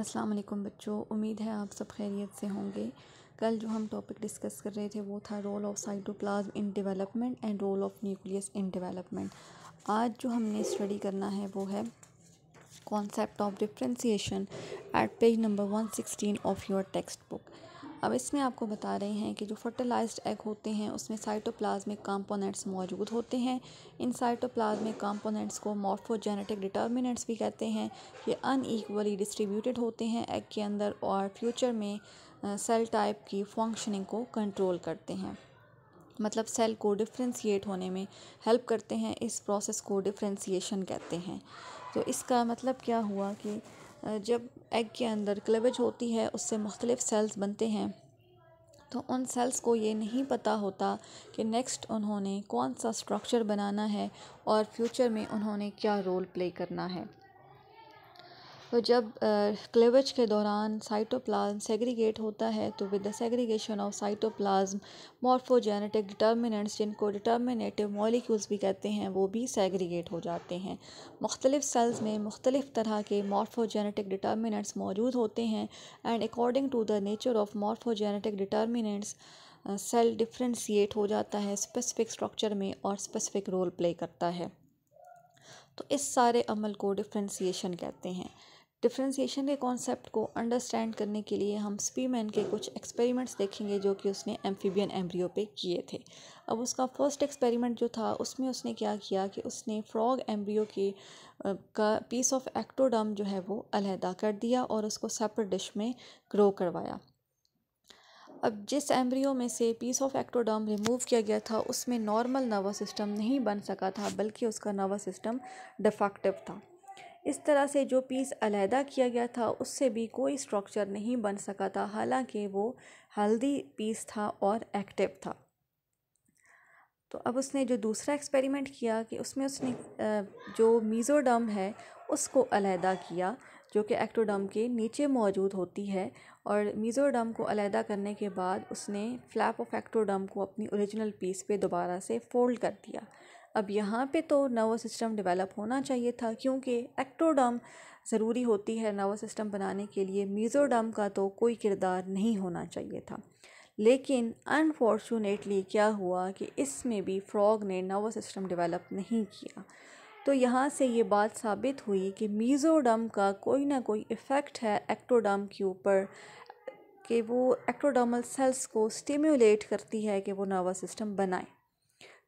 अस्सलाम वालेकुम बच्चों उम्मीद है आप सब खैरियत से होंगे कल जो हम टॉपिक डिस्कस कर रहे थे वो था role of cytoplasm in development and role of nucleus in development आज जो हमने स्टडी करना है वो है concept of differentiation at page number one sixteen of your text book अब इसमें आपको बता रहे हैं कि जो फर्टिलाइज्ड एग होते हैं उसमें साइटोप्लाज्मिक कंपोनेंट्स मौजूद होते हैं इन साइटोप्लाज्मिक कंपोनेंट्स को मॉर्फोजेनेटिक डिटर्मिनेंट्स भी कहते हैं ये अनईक्वली डिस्ट्रीब्यूटेड होते हैं एग के अंदर और फ्यूचर में सेल टाइप की फंक्शनिंग को कंट्रोल करते हैं मतलब सेल को डिफ्रेंसीट होने में हेल्प करते हैं इस प्रोसेस को डिफ्रेंसीशन कहते हैं तो इसका मतलब क्या हुआ कि जब एग के अंदर क्लेवेज होती है उससे मुख्तलिफ़ सेल्स बनते हैं तो उन सेल्स को ये नहीं पता होता कि नेक्स्ट उन्होंने कौन सा स्ट्रक्चर बनाना है और फ्यूचर में उन्होंने क्या रोल प्ले करना है तो जब क्लेवेज के दौरान साइटोप्लाज्म सेग्रीगेट होता है तो with the segregation of cytoplasm morphogenetic determinants जिनको डिटर्मिनेटिव मॉलिक्यूल्स भी कहते हैं वो भी सेग्रीगेट हो जाते हैं मुख्तलिफ सेल्स में मुख्तलिफ तरह के मॉर्फोजेनेटिक डिटर्मिनेंट्स मौजूद होते हैं and according to the nature of morphogenetic determinants cell differentiate हो जाता है स्पेसिफिक स्ट्रक्चर में और स्पेसिफिक रोल प्ले करता है तो इस सारे अमल को डिफ्रेंसीशन कहते हैं डिफ्रेंसीशन के कॉन्सेप्ट को अंडरस्टैंड करने के लिए हम स्पीमैन के कुछ एक्सपेरिमेंट्स देखेंगे जो कि उसने एम्फीबियन एम्ब्रियो पे किए थे अब उसका फर्स्ट एक्सपेरिमेंट जो था उसमें उसने क्या किया कि उसने फ्रॉग एम्ब्रियो के का पीस ऑफ एक्टोडम जो है वो अलहदा कर दिया और उसको सेपरेट डिश में ग्रो करवाया अब जिस एम्ब्रियो में से पीस ऑफ एक्टोडर्म रिमूव किया गया था उसमें नॉर्मल नर्वस सिस्टम नहीं बन सका था बल्कि उसका नर्वस सिस्टम डिफेक्टिव था इस तरह से जो पीस अलहदा किया गया था उससे भी कोई स्ट्रक्चर नहीं बन सका था हालांकि वो हेल्दी पीस था और एक्टिव था तो अब उसने जो दूसरा एक्सपेरिमेंट किया कि उसमें उसने जो मीज़ोडम है उसको अलहदा किया जो कि एक्टोडम के नीचे मौजूद होती है और मीज़ोडम को अलहदा करने के बाद उसने फ्लैप ऑफ एक्टोडम को अपनी ओरिजिनल पीस पे दोबारा से फ़ोल्ड कर दिया अब यहाँ पे तो नर्वस सिस्टम डेवलप होना चाहिए था क्योंकि एक्टोडर्म ज़रूरी होती है नर्वस सिस्टम बनाने के लिए मीज़ोडर्म का तो कोई किरदार नहीं होना चाहिए था लेकिन अनफॉर्चुनेटली क्या हुआ कि इसमें भी फ्रॉग ने नर्वस सिस्टम डेवलप नहीं किया तो यहाँ से ये बात साबित हुई कि मीज़ोडम का कोई ना कोई इफ़ेक्ट है एक्टोडम के ऊपर कि वो एक्टोडर्मल सेल्स को स्टिम्यूलेट करती है कि वो नर्वस सिस्टम बनाए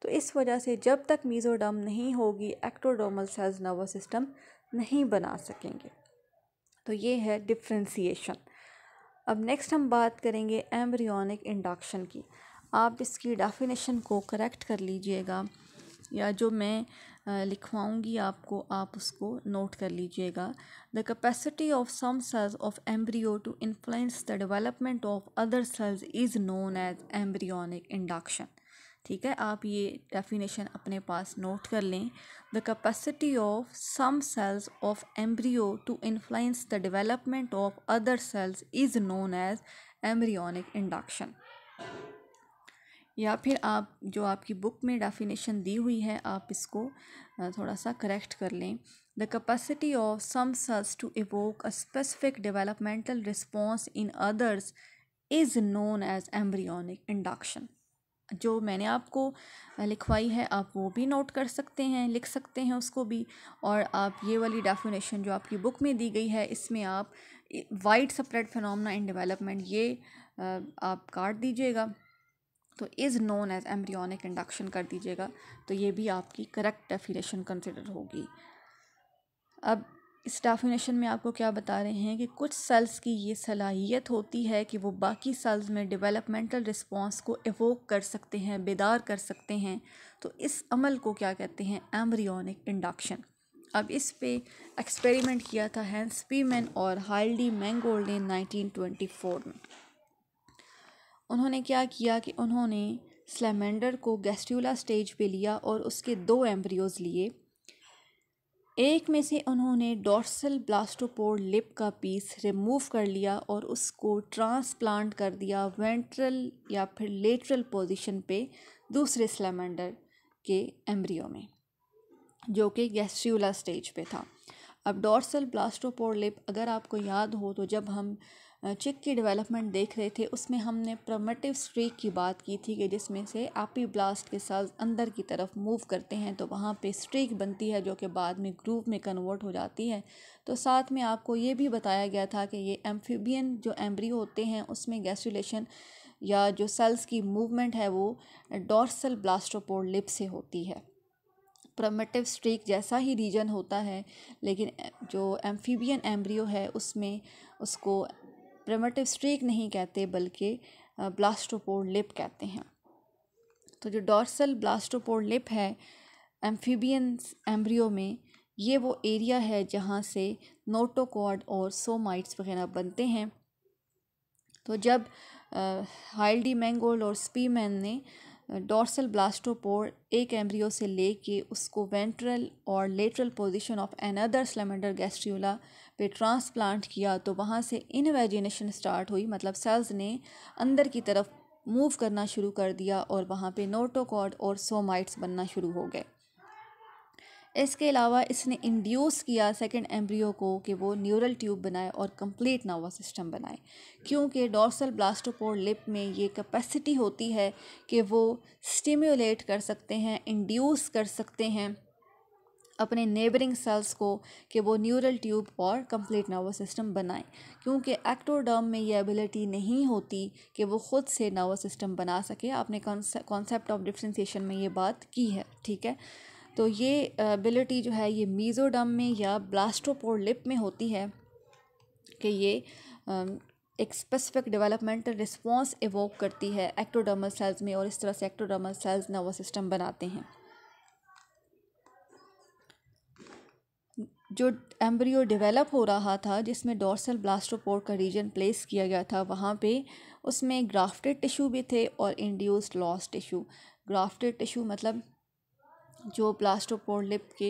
तो इस वजह से जब तक मीज़ोडम नहीं होगी एक्टोडोमल सेल्स नर्वस सिस्टम नहीं बना सकेंगे तो ये है डिफ्रेंसीशन अब नेक्स्ट हम बात करेंगे एम्ब्रियोनिक इंडक्शन की आप इसकी डेफिनेशन को करेक्ट कर लीजिएगा या जो मैं लिखवाऊंगी आपको आप उसको नोट कर लीजिएगा the capacity of some cells of embryo to influence the development of other cells is known as embryonic induction ठीक है आप ये डेफिनेशन अपने पास नोट कर लें the capacity of some cells of embryo to influence the development of other cells is known as embryonic induction या फिर आप जो आपकी बुक में डेफिनेशन दी हुई है आप इसको थोड़ा सा करेक्ट कर लें the capacity of some cells to evoke a specific developmental response in others is known as embryonic induction जो मैंने आपको लिखवाई है आप वो भी नोट कर सकते हैं लिख सकते हैं उसको भी और आप ये वाली डेफिनेशन जो आपकी बुक में दी गई है इसमें आप widespread phenomenon in development ये आप काट दीजिएगा तो is known as embryonic induction कर दीजिएगा तो ये भी आपकी करेक्ट डेफिनेशन कंसिडर होगी अब इस डेफिनेशन में आपको क्या बता रहे हैं कि कुछ सेल्स की ये सलाहियत होती है कि वो बाकी सेल्स में डेवलपमेंटल रिस्पॉन्स को एवोक कर सकते हैं बेदार कर सकते हैं तो इस अमल को क्या कहते हैं एम्ब्रियोनिक इंडक्शन अब इस पे एक्सपेरिमेंट किया था हैंस पीमैन और हाइल्डी मैंगोल्ड ने नाइनटीन में उन्होंने क्या किया कि उन्होंने स्लेमेंडर को गैस्ट्यूला स्टेज पे लिया और उसके दो एम्ब्रियोज़ लिए एक में से उन्होंने डॉर्सल ब्लास्टोपोर लिप का पीस रिमूव कर लिया और उसको ट्रांसप्लांट कर दिया वेंट्रल या फिर लेटरल पोजीशन पे दूसरे स्लेमेंडर के एम्ब्रियो में जो कि गैस्ट्रियोला स्टेज पे था अब डॉर्सल ब्लास्टोपोर लिप अगर आपको याद हो तो जब हम चिक की डेवलपमेंट देख रहे थे उसमें हमने प्रमेटिव स्ट्रीक की बात की थी कि जिसमें से आपी ब्लास्ट के साथ अंदर की तरफ मूव करते हैं तो वहाँ पे स्ट्रीक बनती है जो कि बाद में ग्रूव में कन्वर्ट हो जाती है तो साथ में आपको ये भी बताया गया था कि ये एम्फीबियन जो एम्ब्रियो होते हैं उसमें गैसुलेशन या जो सेल्स की मूवमेंट है वो डॉर्सल ब्लास्टोपोर लिप से होती है प्रमेटिव स्ट्रीक जैसा ही रीजन होता है लेकिन जो एम्फीबियन एम्ब्रियो है उसमें उसको प्रमेटिव स्ट्रीक नहीं कहते बल्कि ब्लास्टोपोर लिप कहते हैं तो जो डॉर्सल ब्लास्टोपोर लिप है एम्फीबियंस एम्ब्रियो में ये वो एरिया है जहाँ से नोटोकॉड और सोमाइट्स वगैरह बनते हैं तो जब हाइल्डी मैंगोल और स्पीमैन ने डॉर्सल ब्लास्टोपोर एक एम्ब्रियो से लेके उसको वेंट्रल और lateral position of another salamander gastrula पे ट्रांसप्लांट किया तो वहाँ से इनवेजिनेशन स्टार्ट हुई मतलब सेल्स ने अंदर की तरफ मूव करना शुरू कर दिया और वहाँ पे नोटोकॉड और सोमाइट्स बनना शुरू हो गए इसके अलावा इसने इंड्यूस किया सेकेंड एम्ब्रियो को कि वो न्यूरल ट्यूब बनाए और कंप्लीट नावा सिस्टम बनाए क्योंकि डॉर्सल ब्लास्टोपोर लिप में ये कैपेसिटी होती है कि वो स्टिम्यूलेट कर सकते हैं इंड्यूस कर सकते हैं अपने नेबरिंग सेल्स को कि वो न्यूरल ट्यूब और कंप्लीट नर्वस सिस्टम बनाएं क्योंकि एक्टोडर्म में ये एबिलिटी नहीं होती कि वो ख़ुद से नर्वस सिस्टम बना सके आपने कॉन्सेप्ट ऑफ डिफ्रेंसीशन में ये बात की है ठीक है तो ये एबिलिटी जो है ये मीज़ोडम में या ब्लास्टोपोर लिप में होती है कि ये एक स्पेसिफिक डेवलपमेंटल रिस्पॉन्स इवोक करती है एक्टोडर्मल सेल्स में और इस तरह से एक्टोडर्मल सेल्स नर्वस सिस्टम बनाते हैं जो एम्ब्रियो डेवलप हो रहा था जिसमें डोर्सल ब्लास्टोपोर का रीजन प्लेस किया गया था वहाँ पे उसमें ग्राफ्टेड टिश्यू भी थे और induced loss tissue grafted tissue मतलब जो ब्लास्टोपोर लिप के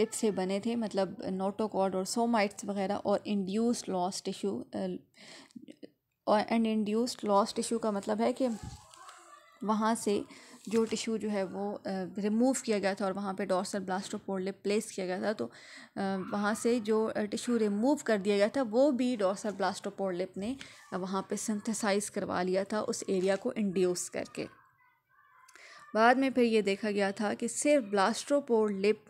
लिप से बने थे मतलब नोटोकॉड और सोमाइट्स वगैरह और इंड्यूस्ड लॉस टिश्यू और एंड इंड्यूस्ड लॉस टिश्यू का मतलब है कि वहाँ से जो टिश्यू जो है वो रिमूव किया गया था और वहाँ पे डॉर्सल ब्लास्टोपोडलिप प्लेस किया गया था तो वहाँ से जो टिश्यू रिमूव कर दिया गया था वो भी डॉर्सल ब्लास्टोपोडलिप ने वहाँ पे सिंथेसाइज करवा लिया था उस एरिया को इंड्यूस करके बाद में फिर ये देखा गया था कि सिर्फ ब्लास्टोपोडलिप लिप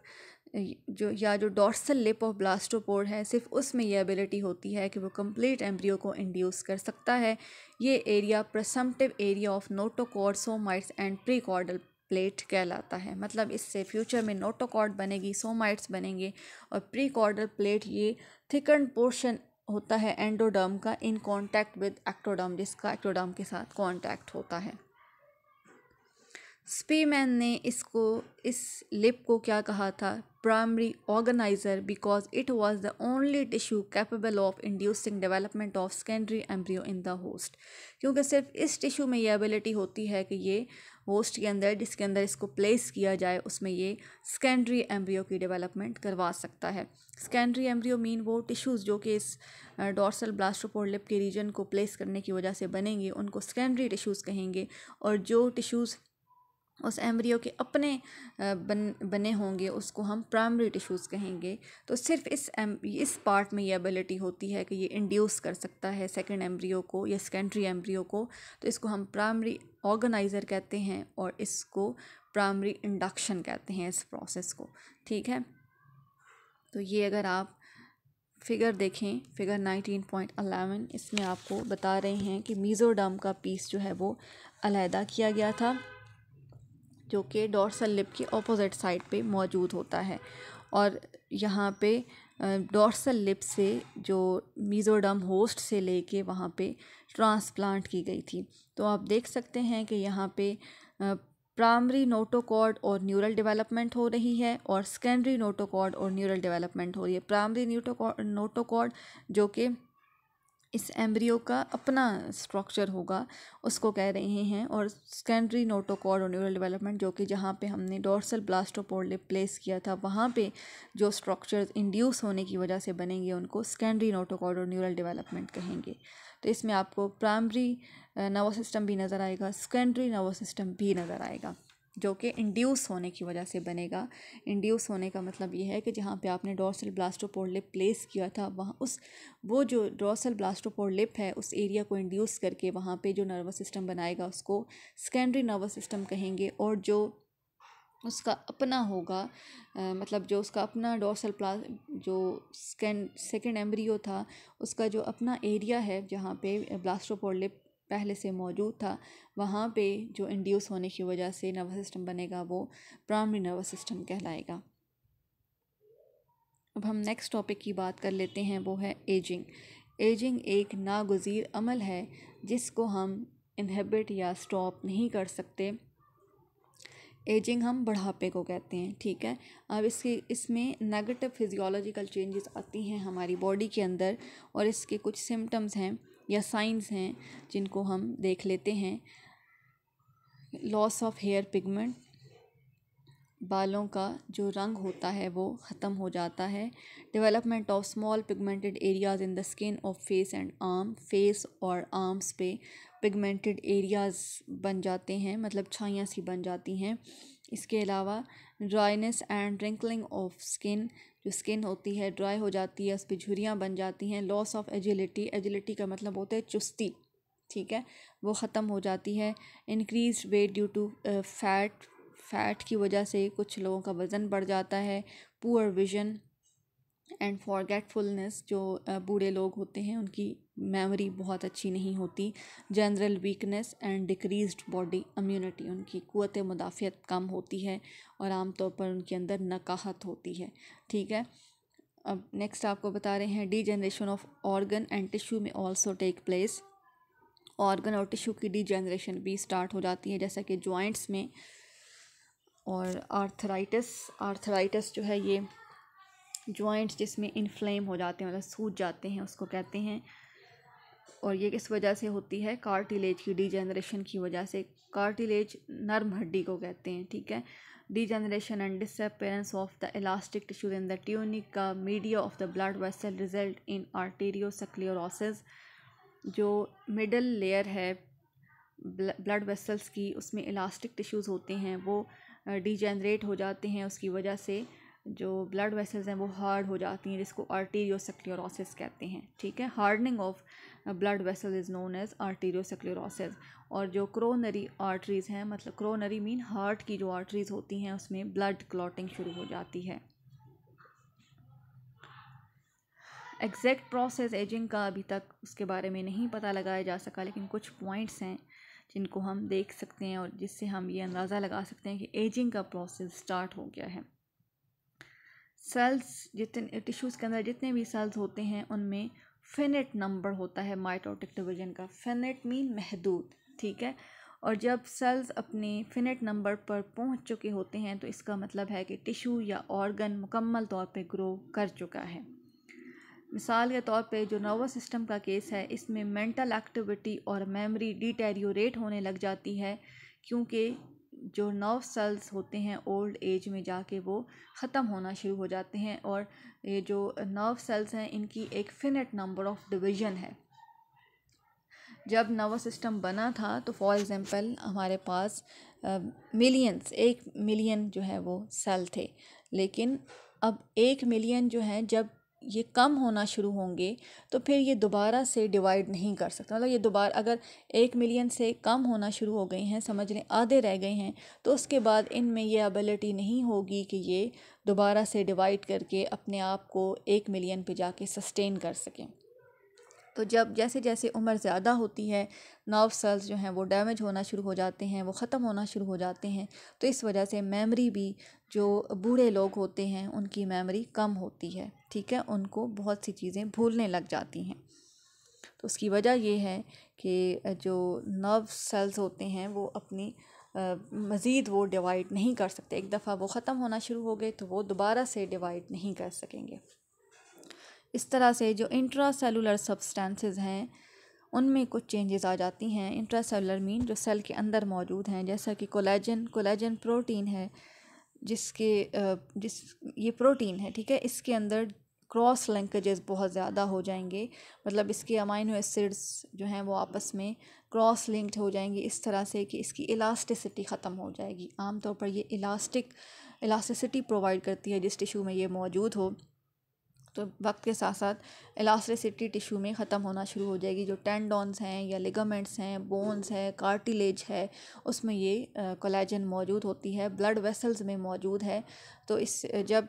जो या जो डॉर्सल लिप ऑफ ब्लास्टोपोर है सिर्फ उसमें यह एबिलिटी होती है कि वो कंप्लीट एम्ब्रियो को इंड्यूस कर सकता है ये area presumptive area of notochord and prechordal plate कहलाता है मतलब इससे फ्यूचर में नोटोकॉर्ड बनेगी सोमाइट्स बनेंगे और प्री कॉर्डल प्लेट ये थिकन पोर्शन होता है एंडोडर्म का इन कांटेक्ट विद एक्टोडर्म जिसका एक्टोडर्म के साथ कांटेक्ट होता है स्पीमैन ने इसको इस लिप को क्या कहा था primary organizer because it was the only tissue capable of inducing development of secondary embryo in the host क्योंकि सिर्फ इस टिश्यू में ये एबिलिटी होती है कि ये होस्ट के अंदर जिसके अंदर इसको प्लेस किया जाए उसमें ये सेकेंडरी एम्ब्रियो की डेवलपमेंट करवा सकता है सेकेंडरी एम्ब्रियो मीन वो टिश्यूज़ जो कि इस डॉर्सल ब्लास्टोपोडलिप के रीजन को प्लेस करने की वजह से बनेंगे उनको सेकेंडरी टिश्यूज़ कहेंगे और जो टिश्यूज़ उस एम्ब्रियो के अपने बन बने होंगे उसको हम प्राइमरी टिश्यूज़ कहेंगे तो सिर्फ इस एम इस पार्ट में ये एबिलिटी होती है कि ये इंड्यूस कर सकता है सेकेंड एम्ब्रियो को या सेकेंडरी एम्ब्रियो को तो इसको हम प्राइमरी ऑर्गेनाइज़र कहते हैं और इसको प्राइमरी इंडक्शन कहते हैं इस प्रोसेस को ठीक है तो ये अगर आप फिगर देखें फिगर नाइनटीन पॉइंट अलेवन इसमें आपको बता रहे हैं कि मीज़ोडम का पीस जो है वो अलहदा किया गया था जो कि डॉर्सल लिप के ऑपोजिट साइड पे मौजूद होता है और यहाँ पे डॉर्सल लिप से जो मीज़ोडम होस्ट से लेके वहाँ पे ट्रांसप्लांट की गई थी तो आप देख सकते हैं कि यहाँ पे प्राइमरी नोटोकॉर्ड और न्यूरल डेवलपमेंट हो रही है और सेकेंडरी नोटोकॉर्ड और न्यूरल डेवलपमेंट हो रही है प्राइमरी न्यूटोकॉर्ड नोटोकॉर्ड जो कि इस एम्ब्रियो का अपना स्ट्रक्चर होगा उसको कह रहे हैं और सेकेंडरी नोटोकॉर्ड न्यूरल डेवलपमेंट जो कि जहाँ पे हमने डोर्सल ब्लास्टोपोर्ड प्लेस किया था वहाँ पे जो स्ट्रक्चर इंड्यूस होने की वजह से बनेंगे उनको सेकेंडरी नोटोकॉर्ड न्यूरल डेवलपमेंट कहेंगे तो इसमें आपको प्राइमरी नर्वस सिस्टम भी नज़र आएगा सेकेंडरी नर्वस सिस्टम भी नज़र आएगा जो कि इंड्यूस होने की वजह से बनेगा इंड्यूस होने का मतलब यह है कि जहाँ पे आपने डॉर्सल ब्लास्टोपोर लिप प्लेस किया था वहाँ उस वो जो डॉर्सल ब्लास्टोपोर लिप है उस एरिया को इंड्यूस करके वहाँ पे जो नर्वस सिस्टम बनाएगा उसको सेकेंडरी नर्वस सिस्टम कहेंगे और जो उसका अपना होगा आ, मतलब जो उसका अपना डोर्सल प्ला जो सेकेंड सेकेंड एम्ब्रियो था उसका जो अपना एरिया है जहाँ पे ब्लास्टोपोर लिप पहले से मौजूद था वहाँ पे जो इंड्यूस होने की वजह से नर्वस सिस्टम बनेगा वो प्राइमरी नर्वस सिस्टम कहलाएगा अब हम नेक्स्ट टॉपिक की बात कर लेते हैं वो है एजिंग एजिंग एक नागज़ीर अमल है जिसको हम इनहेबिट या स्टॉप नहीं कर सकते एजिंग हम बढ़ापे को कहते हैं ठीक है अब इसके इसमें नेगेटिव फिजियोलॉजिकल चेंजेस आती हैं हमारी बॉडी के अंदर और इसके कुछ सिम्टम्स हैं या साइंस हैं जिनको हम देख लेते हैं लॉस ऑफ हेयर पिगमेंट बालों का जो रंग होता है वो ख़त्म हो जाता है development of small pigmented areas in the skin of face and arm face और आर्म्स पे पिगमेंटेड एरियाज़ बन जाते हैं मतलब छाइयाँ सी बन जाती हैं इसके अलावा dryness and wrinkling of skin जो स्किन होती है ड्राई हो जाती है उस पर झुरियाँ बन जाती हैं लॉस ऑफ एजिलिटी एजिलिटी का मतलब होता है चुस्ती ठीक है वो ख़त्म हो जाती है increase weight due to fat fat की वजह से कुछ लोगों का वज़न बढ़ जाता है पुअर विजन एंड फॉरगेटफुलनेस जो बूढ़े लोग होते हैं उनकी मेमोरी बहुत अच्छी नहीं होती general weakness and decrease body immunity उनकी क़वत मुदाफ़त कम होती है और आमतौर पर उनके अंदर नकाहत होती है ठीक है अब नेक्स्ट आपको बता रहे हैं degeneration of organ and tissue में ऑल्सो टेक प्लेस ऑर्गन और टिश्यू की डी जनरेशन भी स्टार्ट हो जाती है जैसा कि जॉइंट्स में और आर्थराइटिस आर्थराइटिस जो है ये जॉइंट्स जिसमें इन्फ्लेम हो जाते हैं मतलब सूज जाते हैं उसको कहते हैं और ये किस वजह से होती है कार्टिलेज की डीजनरेशन की वजह से कार्टिलेज नर्म हड्डी को कहते हैं ठीक है degeneration and disappearance of the elastic tissue in the tunica media of the blood vessel result in arteriosclerosis जो मिडल लेयर है ब्लड वेसल्स की उसमें इलास्टिक टिश्यूज़ होते हैं वो डीजनरेट uh, हो जाते हैं उसकी वजह से जो ब्लड वेसल्स हैं वो हार्ड हो जाती हैं जिसको आर्टीरियोसक्लियरोसिस कहते हैं ठीक है hardening of blood vessel is known as arteriosclerosis और जो क्रोनरी आर्टरीज़ हैं मतलब क्रोनरी मीन हार्ट की जो आर्टरीज़ होती हैं उसमें ब्लड क्लॉटिंग शुरू हो जाती है एग्जैक्ट प्रोसेस एजिंग का अभी तक उसके बारे में नहीं पता लगाया जा सका लेकिन कुछ पॉइंट्स हैं जिनको हम देख सकते हैं और जिससे हम ये अंदाज़ा लगा सकते हैं कि एजिंग का प्रोसेस स्टार्ट हो गया है सेल्स जितने टिश्यूज़ के अंदर जितने भी सेल्स होते हैं उनमें फिनिट नंबर होता है माइटोटिक डिवीजन का फिनिट मीन महदूद ठीक है और जब सेल्स अपने फिनिट नंबर पर पहुंच चुके होते हैं तो इसका मतलब है कि टिशू या ऑर्गन मुकम्मल तौर पे ग्रो कर चुका है मिसाल के तौर पे जो नर्वस सिस्टम का केस है इसमें मेंटल एक्टिविटी और मेमोरी डिटेरियोरेट होने लग जाती है क्योंकि जो नर्व सेल्स होते हैं ओल्ड एज में जाके वो ख़त्म होना शुरू हो जाते हैं और ये जो नर्व सेल्स हैं इनकी एक फिनट नंबर ऑफ डिवीज़न है जब नर्वस सिस्टम बना था तो फॉर एग्ज़ाम्पल हमारे पास मिलियंस एक मिलियन जो है वो सेल थे लेकिन अब एक मिलियन जो हैं जब ये कम होना शुरू होंगे तो फिर ये दोबारा से डिवाइड नहीं कर सकता मतलब ये दोबारा अगर एक मिलियन से कम होना शुरू हो गए हैं समझ लें आधे रह गए हैं तो उसके बाद इनमें ये एबिलिटी नहीं होगी कि ये दोबारा से डिवाइड करके अपने आप को एक मिलियन पे जाके सस्टेन कर सकें तो जब जैसे जैसे उम्र ज़्यादा होती है नर्व सेल्स जो हैं वो डैमेज होना शुरू हो जाते हैं वो ख़त्म होना शुरू हो जाते हैं तो इस वजह से मेमोरी भी जो बूढ़े लोग होते हैं उनकी मेमोरी कम होती है ठीक है उनको बहुत सी चीज़ें भूलने लग जाती हैं तो उसकी वजह यह है कि जो नर्व सेल्स होते हैं वो अपनी मज़ीद वो डिवाइड नहीं कर सकते एक दफ़ा वो ख़त्म होना शुरू हो गए तो वो दोबारा से डिवाइड नहीं कर सकेंगे इस तरह से जो इंट्रा सेलुलर सब्सटेंसेज हैं उनमें कुछ चेंजेस आ जाती हैं इंट्रा सेलुलर मीन जो सेल के अंदर मौजूद हैं जैसा कि कोलेजन कोलेजन प्रोटीन है जिसके जिस ये प्रोटीन है ठीक है इसके अंदर क्रॉस लिंकेजेस बहुत ज़्यादा हो जाएंगे मतलब इसके अमाइनो एसिड्स जो हैं वो आपस में क्रॉस लिंक्ड हो जाएंगे इस तरह से कि इसकी इलास्टिसिटी ख़त्म हो जाएगी आमतौर पर ये इलास्टिक इलास्टिसिटी प्रोवाइड करती है जिस टिशू में ये मौजूद हो तो वक्त के साथ साथ इलास्टिसिटी टिश्यू में ख़त्म होना शुरू हो जाएगी जो टेंडॉन्स हैं या लिगामेंट्स हैं बोन्स हैं कार्टिलेज है उसमें ये कोलेजन मौजूद होती है ब्लड वेसल्स में मौजूद है तो इस जब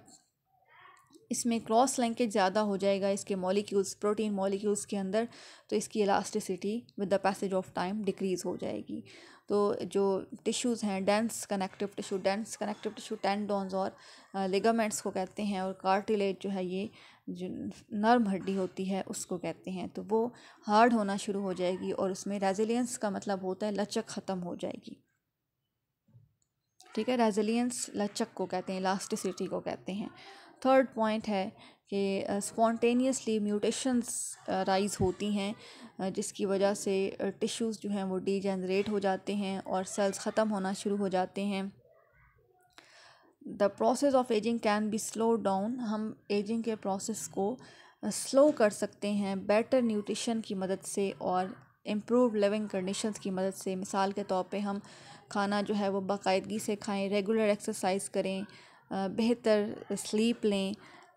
इसमें क्रॉस लिंकेज ज़्यादा हो जाएगा इसके मॉलिक्यूल्स प्रोटीन मॉलिक्यूल्स के अंदर तो इसकी elasticity with the passage of time decrease हो जाएगी तो जो टिश्यूज़ हैं dense connective tissue dense connective tissue tendons और लिगामेंट्स को कहते हैं और कार्टिलेज जो है ये जो नर्म हड्डी होती है उसको कहते हैं तो वो हार्ड होना शुरू हो जाएगी और उसमें रेजिलियंस का मतलब होता है लचक ख़त्म हो जाएगी ठीक है रेजिलियंस लचक को कहते हैं इलास्टिसिटी को कहते हैं थर्ड पॉइंट है कि स्पॉन्टेनियसली म्यूटेशंस राइज होती हैं uh, जिसकी वजह से टिश्यूज़ uh, जो हैं वो डीजनरेट हो जाते हैं और सेल्स ख़त्म होना शुरू हो जाते हैं the process of ageing can be slow down हम एजिंग के प्रोसेस को स्लो uh, कर सकते हैं बेटर न्यूट्रिशन की मदद से और इम्प्रूव लिविंग कंडीशंस की मदद से मिसाल के तौर पे हम खाना जो है वो बाकायदगी से खाएं रेगुलर एक्सरसाइज करें बेहतर स्लीप लें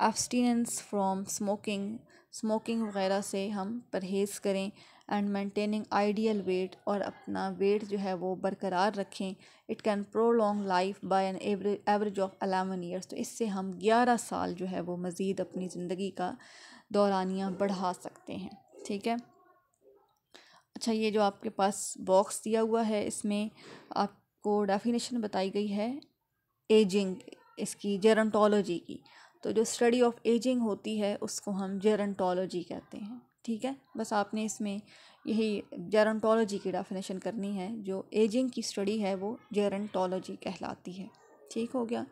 अब्सटिनेंस फ्रॉम स्मोकिंग स्मोकिंग वगैरह से हम परहेज़ करें एंड मेंटेनिंग आइडियल वेट और अपना वेट जो है वो बरकरार रखें it can prolong life by an average of eleven years तो इससे हम ग्यारह साल जो है वो मज़ीद अपनी ज़िंदगी का दौरानिया बढ़ा सकते हैं ठीक है अच्छा ये जो आपके पास बॉक्स दिया हुआ है इसमें आपको डेफिनेशन बताई गई है एजिंग इसकी जेरनटोलॉजी की तो जो स्टडी ऑफ एजिंग होती है उसको हम जेरनटोलॉजी कहते हैं ठीक है बस आपने इसमें यही जेरनटोलॉजी की डेफिनेशन करनी है जो एजिंग की स्टडी है वो जेरनटोलॉजी कहलाती है ठीक हो गया